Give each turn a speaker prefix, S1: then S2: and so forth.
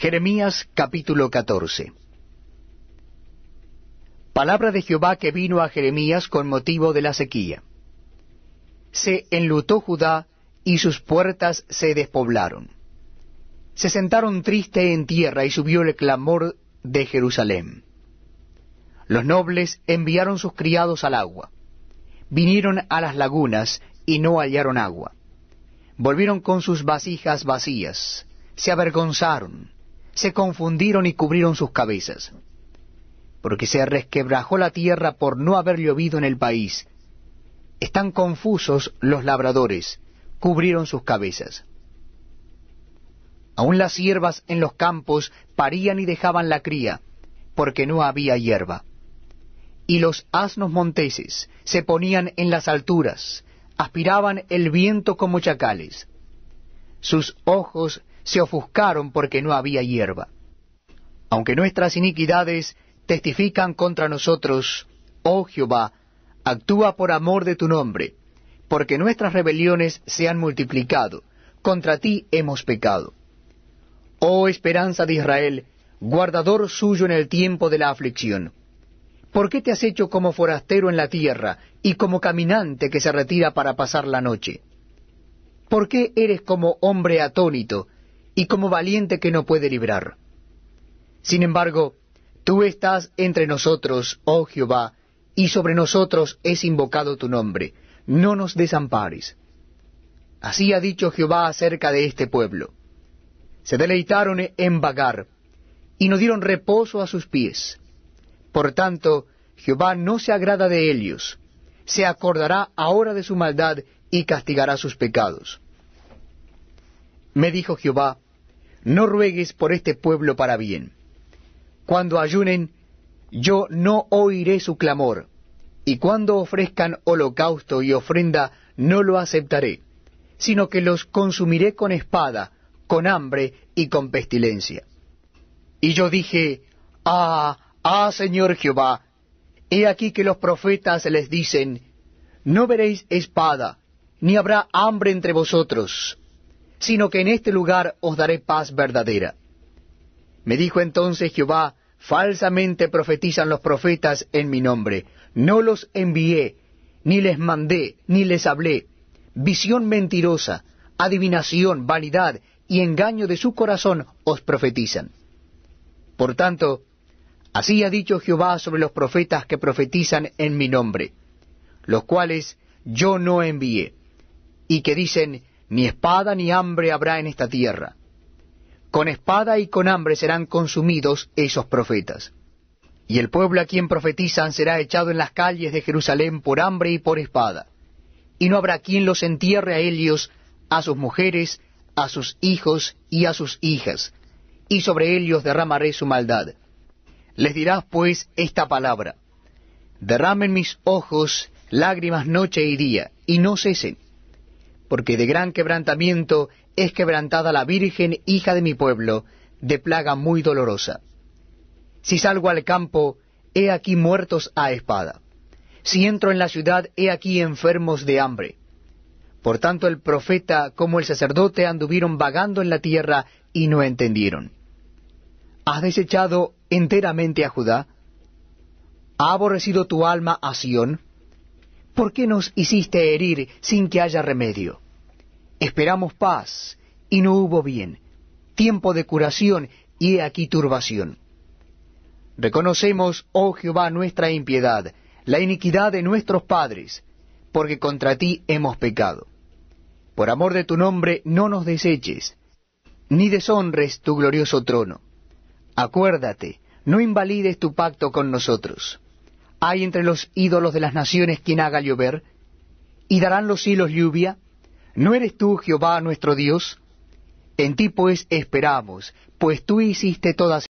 S1: Jeremías capítulo 14 Palabra de Jehová que vino a Jeremías con motivo de la sequía. Se enlutó Judá y sus puertas se despoblaron. Se sentaron triste en tierra y subió el clamor de Jerusalén. Los nobles enviaron sus criados al agua. Vinieron a las lagunas y no hallaron agua. Volvieron con sus vasijas vacías. Se avergonzaron se confundieron y cubrieron sus cabezas, porque se resquebrajó la tierra por no haber llovido en el país. Están confusos los labradores, cubrieron sus cabezas. Aún las hierbas en los campos parían y dejaban la cría, porque no había hierba. Y los asnos monteses se ponían en las alturas, aspiraban el viento como chacales. Sus ojos se ofuscaron porque no había hierba. Aunque nuestras iniquidades testifican contra nosotros, oh Jehová, actúa por amor de tu nombre, porque nuestras rebeliones se han multiplicado, contra ti hemos pecado. Oh esperanza de Israel, guardador suyo en el tiempo de la aflicción. ¿Por qué te has hecho como forastero en la tierra y como caminante que se retira para pasar la noche? ¿Por qué eres como hombre atónito, y como valiente que no puede librar. Sin embargo, tú estás entre nosotros, oh Jehová, y sobre nosotros es invocado tu nombre. No nos desampares. Así ha dicho Jehová acerca de este pueblo. Se deleitaron en vagar, y no dieron reposo a sus pies. Por tanto, Jehová no se agrada de ellos, se acordará ahora de su maldad y castigará sus pecados. Me dijo Jehová, no ruegues por este pueblo para bien. Cuando ayunen, yo no oiré su clamor, y cuando ofrezcan holocausto y ofrenda, no lo aceptaré, sino que los consumiré con espada, con hambre y con pestilencia. Y yo dije, Ah, ah, Señor Jehová, he aquí que los profetas les dicen, No veréis espada, ni habrá hambre entre vosotros, sino que en este lugar os daré paz verdadera. Me dijo entonces Jehová, falsamente profetizan los profetas en mi nombre, no los envié, ni les mandé, ni les hablé. Visión mentirosa, adivinación, vanidad y engaño de su corazón os profetizan. Por tanto, así ha dicho Jehová sobre los profetas que profetizan en mi nombre, los cuales yo no envié, y que dicen, ni espada ni hambre habrá en esta tierra. Con espada y con hambre serán consumidos esos profetas. Y el pueblo a quien profetizan será echado en las calles de Jerusalén por hambre y por espada. Y no habrá quien los entierre a ellos, a sus mujeres, a sus hijos y a sus hijas, y sobre ellos derramaré su maldad. Les dirás pues esta palabra, derramen mis ojos lágrimas noche y día, y no cesen porque de gran quebrantamiento es quebrantada la Virgen, hija de mi pueblo, de plaga muy dolorosa. Si salgo al campo, he aquí muertos a espada. Si entro en la ciudad, he aquí enfermos de hambre. Por tanto el profeta como el sacerdote anduvieron vagando en la tierra y no entendieron. ¿Has desechado enteramente a Judá? ¿Ha aborrecido tu alma a Sión? ¿Por qué nos hiciste herir sin que haya remedio? Esperamos paz, y no hubo bien, tiempo de curación, y he aquí turbación. Reconocemos, oh Jehová, nuestra impiedad, la iniquidad de nuestros padres, porque contra ti hemos pecado. Por amor de tu nombre no nos deseches, ni deshonres tu glorioso trono. Acuérdate, no invalides tu pacto con nosotros hay entre los ídolos de las naciones quien haga llover, y darán los hilos lluvia. ¿No eres tú, Jehová, nuestro Dios? En ti pues esperamos, pues tú hiciste todas